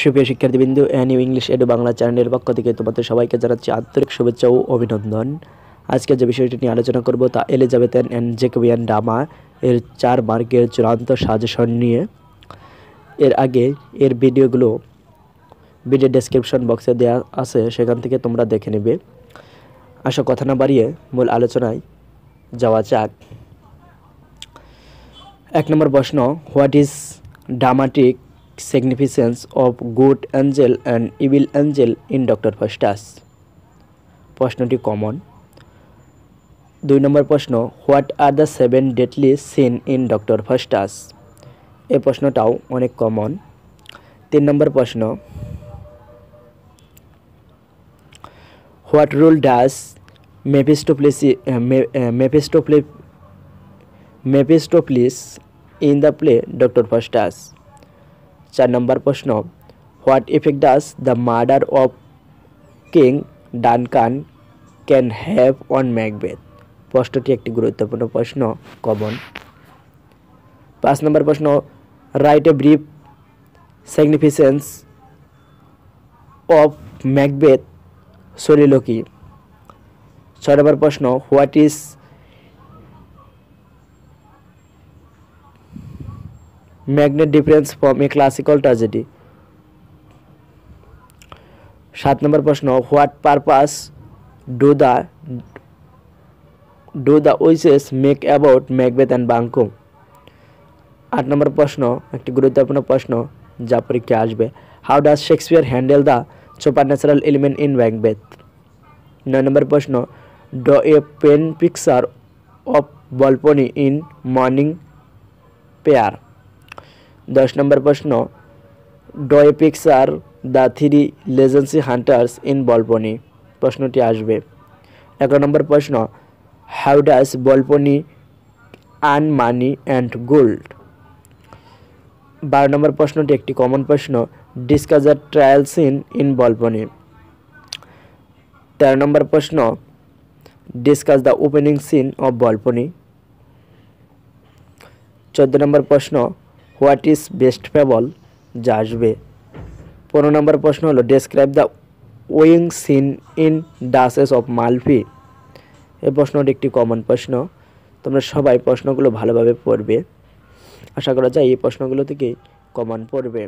সুপ্রিয় শিক্ষার্থীবৃন্দু N English edu Bangla চ্যানেলের পক্ষ থেকে তোমাদের সবাইকে জানাচ্ছি আন্তরিক শুভেচ্ছা ও অভিনন্দন আজকে যে বিষয়টি নিয়ে আলোচনা করব তা এলিজাবেথেন অ্যান্ড জেকবিয়ান ডামা এর চার মার্কের চূড়ান্ত সাজেশন নিয়ে এর আগে এর ভিডিওগুলো ভিডিও ডেসক্রিপশন বক্সে দেওয়া আছে সেখান থেকে তোমরা দেখে নেবে আসা কথা না বাড়িয়ে মূল আলোচনায় যাওয়া যাক এক নম্বর প্রশ্ন what is dramatic significance of good angel and evil angel in Doctor Faustus প্রশ্নটি কমন দুই নম্বর প্রশ্ন what are the seven deadly sin in Doctor Faustus এ প্রশ্নটাও অনেক কমন তিন নম্বর প্রশ্ন what role does Mephistopheles Mephistopheles Mephistopheles in the play Doctor Faustus চার নম্বর প্রশ্ন what effect does the murder of King Duncan can have on Macbeth প্রশ্নটি একটি গুরুত্বপূর্ণ প্রশ্ন কমন পাঁচ নম্বর প্রশ্ন write a brief significance of Macbeth soliloquy ছয় নম্বর প্রশ্ন what is magnet difference from a classical tragedy সাত নম্বর প্রশ্ন what purpose do the do the witches make about Macbeth and Banquo আট নম্বর প্রশ্ন একটি গুরুত্বপূর্ণ প্রশ্ন যা পরীক্ষা আসবে how does Shakespeare handle the supernatural element in Macbeth নয় নম্বর প্রশ্ন draw a pen picture of Volpone in morning prayer দশ নম্বর প্রশ্ন ডয়েপিক্স আর the three legacy hunters in Volpone প্রশ্নটি আসবে এগারো নম্বর প্রশ্ন how does Volpone on money and gold বারো নম্বর প্রশ্নটি একটি কমন প্রশ্ন discuss a trial scene in Volpone তেরো নম্বর প্রশ্ন discuss the opening scene of Volpone চোদ্দ নম্বর প্রশ্ন হোয়াট ইজ বেস্ট ফেবল যা আসবে পনেরো নম্বর প্রশ্ন হলো describe the wooing scene in Duchess of Malfi এই প্রশ্নটি একটি কমন প্রশ্ন তোমরা সবাই প্রশ্নগুলো ভালোভাবে পড়বে আশা করা যায় এই প্রশ্নগুলো থেকে কমন পড়বে